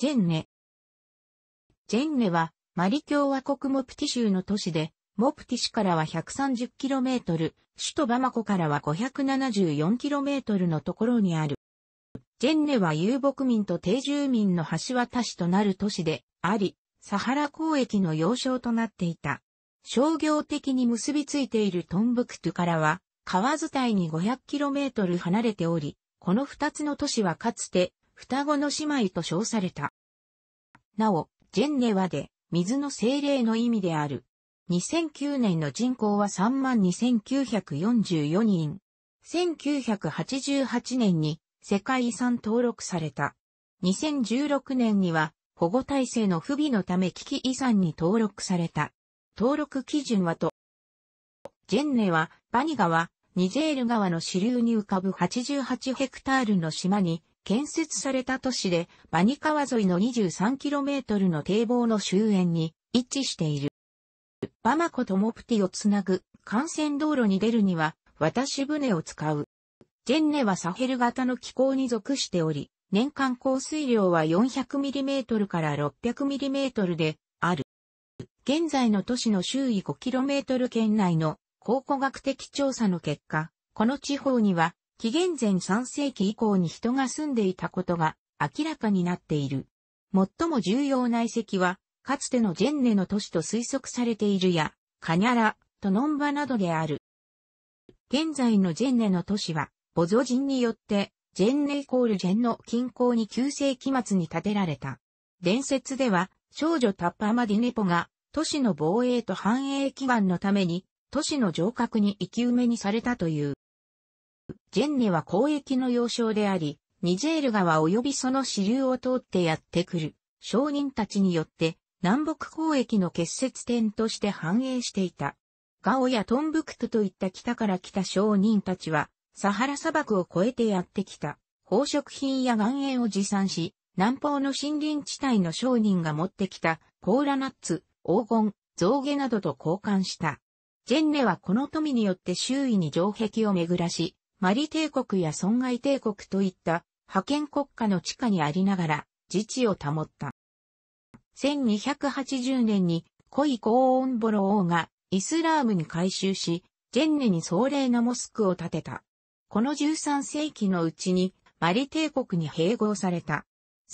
ジェンネ。ジェンネは、マリ共和国モプティ州の都市で、モプティ市からは 130km、首都バマコからは 574km のところにある。ジェンネは遊牧民と定住民の橋渡しとなる都市であり、サハラ交易の要衝となっていた。商業的に結びついているトンブクトゥからは、川伝いに 500km 離れており、この二つの都市はかつて双子の姉妹と称された。なお、ジェンネはで、水の精霊の意味である。2009年の人口は32,944人。1988年に世界遺産登録された。2016年には保護体制の不備のため危機遺産に登録された。登録基準はと、ジェンネはバニ川、ニジェール川の支流に浮かぶ88ヘクタールの島に建設された都市で、バニ川沿いの 23km の堤防の周辺に位置している。バマコとモプティをつなぐ幹線道路に出るには、渡し船を使う。ジェンネはサヘル型の気候に属しており、年間降水量は 400mm から 600mm である。現在の都市の周囲 5km 圏内の考古学的調査の結果、この地方には紀元前3世紀以降に人が住んでいたことが明らかになっている。最も重要な遺跡は、かつてのジェンネの都市と推測されているや、カニャラ、トノンバなどである。現在のジェンネの都市は、ボゾ人によって、ジェンネイコールジェンの近郊に9世紀末に建てられた。伝説では、少女タッパマディネポが、都市の防衛と繁栄祈願のために、都市の城郭に生き埋めにされたという。ジェンネは交易の要衝であり、ニジェール川及びその支流を通ってやってくる商人たちによって南北交易の結節点として繁栄していた。ガオやトンブクトといった北から来た商人たちは、サハラ砂漠を越えてやってきた、宝飾品や岩塩を持参し、南方の森林地帯の商人が持ってきた、コーラナッツ、黄金、象牙などと交換した。ジェンネはこの富によって周囲に城壁を巡らし、マリ帝国や損害帝国といった覇権国家の地下にありながら自治を保った。1280年にコイ・コーンボロ王がイスラームに改宗し、ジェンネに壮麗なモスクを建てた。この13世紀のうちにマリ帝国に併合された。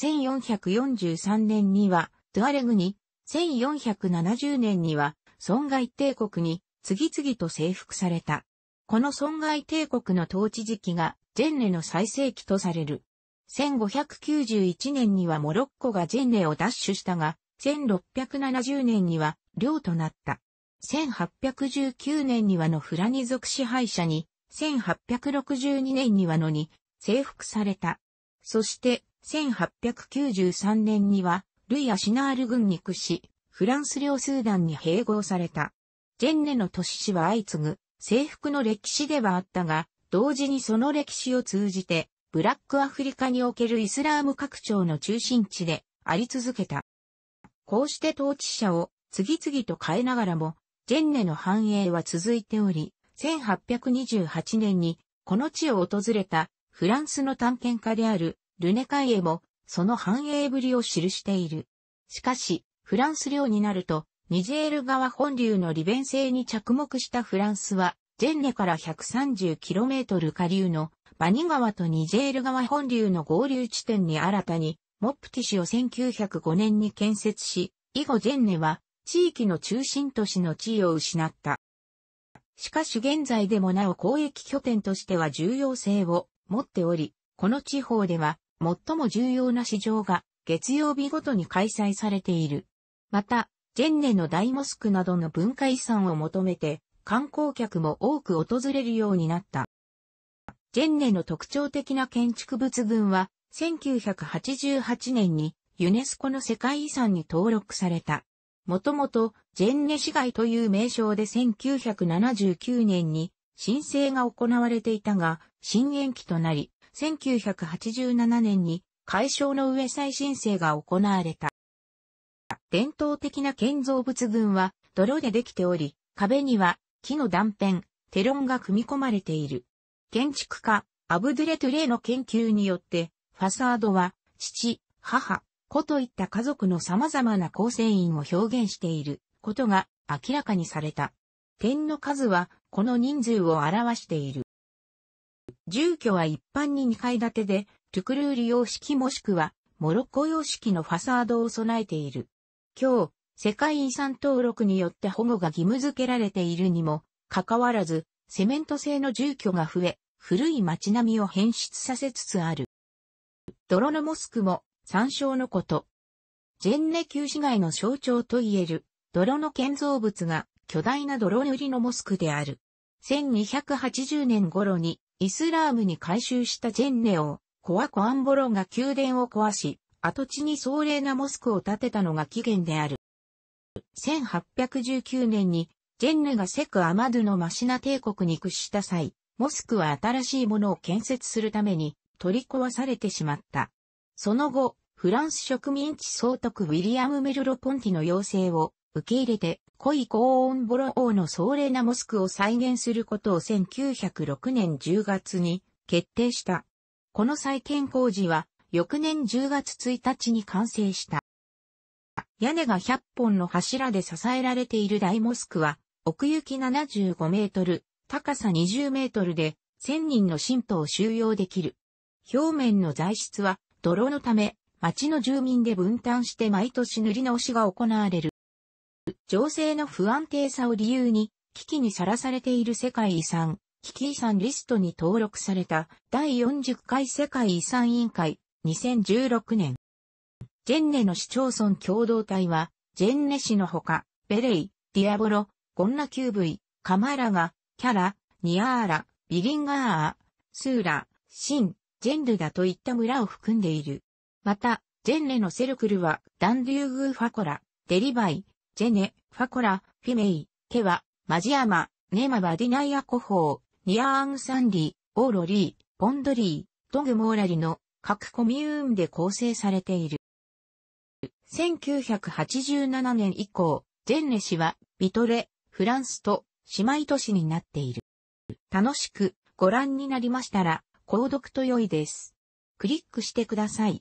1443年にはドゥアレグに、1470年には損害帝国に次々と征服された。この損害帝国の統治時期がジェンネの最盛期とされる。1591年にはモロッコがジェンネを奪取したが、1670年には領となった。1819年にはのフラニ族支配者に、1862年にはのに征服された。そして、1893年には、ルイ・アシナール軍に屈し、フランス領スーダンに併合された。ジェンネの都市は相次ぐ制服の歴史ではあったが、同時にその歴史を通じて、ブラックアフリカにおけるイスラーム拡張の中心地であり続けた。こうして統治者を次々と変えながらも、ジェンネの繁栄は続いており、1828年にこの地を訪れたフランスの探検家であるルネカイエもその繁栄ぶりを記している。しかし、フランス領になるとニジェール川本流の利便性に着目したフランスは、ジェンネから 130km 下流のバニ川とニジェール川本流の合流地点に新たに、モップティ市を1905年に建設し、以後ジェンネは地域の中心都市の地位を失った。しかし現在でもなお交易拠点としては重要性を持っており、この地方では最も重要な市場が月曜日ごとに開催されている。また、ジェンネの大モスクなどの文化遺産を求めて、観光客も多く訪れるようになった。ジェンネの特徴的な建築物群は、1988年にユネスコの世界遺産に登録された。もともと、ジェンネ市街という名称で1979年に申請が行われていたが、新延期となり、1987年に解消の上再申請が行われた。伝統的な建造物群は泥でできており、壁には木の断片、テロンが組み込まれている。建築家、アブドゥレ・トゥレイの研究によって、ファサードは、父、母、子といった家族の様々な構成員を表現していることが明らかにされた。点の数は、この人数を表している。住居は一般に2階建てで、トゥクルーリ様式もしくは、モロッコ様式のファサードを備えている。今日、世界遺産登録によって保護が義務付けられているにも、かかわらず、セメント製の住居が増え、古い街並みを変質させつつある。泥のモスクも、参照のこと。ジェンネ旧市街の象徴といえる、泥の建造物が、巨大な泥塗りのモスクである。1280年頃に、イスラームに改修したジェンネを、コアコアンボロが宮殿を壊し、跡地に壮麗なモスクを建てたのが起源である。1819年に、ジェンヌがセク・アマドゥのマシナ帝国に屈した際、モスクは新しいものを建設するために取り壊されてしまった。その後、フランス植民地総督ウィリアム・メルロ・ポンティの要請を受け入れて、コイ・コーンボロ王の壮麗なモスクを再現することを1906年10月に決定した。この再建工事は翌年10月1日に完成した。屋根が100本の柱で支えられている大モスクは、奥行き75メートル、高さ20メートルで、1000人の信徒を収容できる。表面の材質は、泥のため、町の住民で分担して毎年塗り直しが行われる。情勢の不安定さを理由に、危機にさらされている世界遺産、危機遺産リストに登録された第40回世界遺産委員会2016年。ジェンネの市町村共同体は、ジェンネ市のほか、ベレイ、ディアボロ、ゴンナキューブイ、カマラガ、キャラ、ニアーラ、ビリンガー、スーラ、シン、ジェンルダといった村を含んでいる。また、ジェンネのセルクルは、ダンデューグーファコラ、デリバイ、ジェネ、ファコラ、フィメイ、ケワ、マジアマ、ネマバディナイアコホー、ニアーンサンリー、オーロリー、ボンドリー、トグモーラリの各コミューンで構成されている。1987年以降、ェンネ氏はビトレ、フランスと姉妹都市になっている。楽しくご覧になりましたら、購読と良いです。クリックしてください。